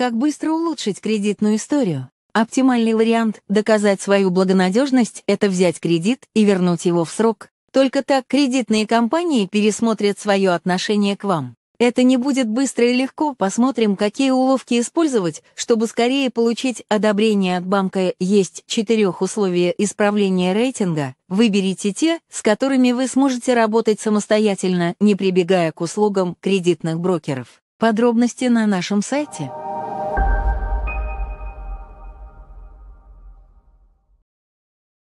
Как быстро улучшить кредитную историю? Оптимальный вариант доказать свою благонадежность – это взять кредит и вернуть его в срок. Только так кредитные компании пересмотрят свое отношение к вам. Это не будет быстро и легко, посмотрим, какие уловки использовать, чтобы скорее получить одобрение от банка. Есть четырех условия исправления рейтинга, выберите те, с которыми вы сможете работать самостоятельно, не прибегая к услугам кредитных брокеров. Подробности на нашем сайте.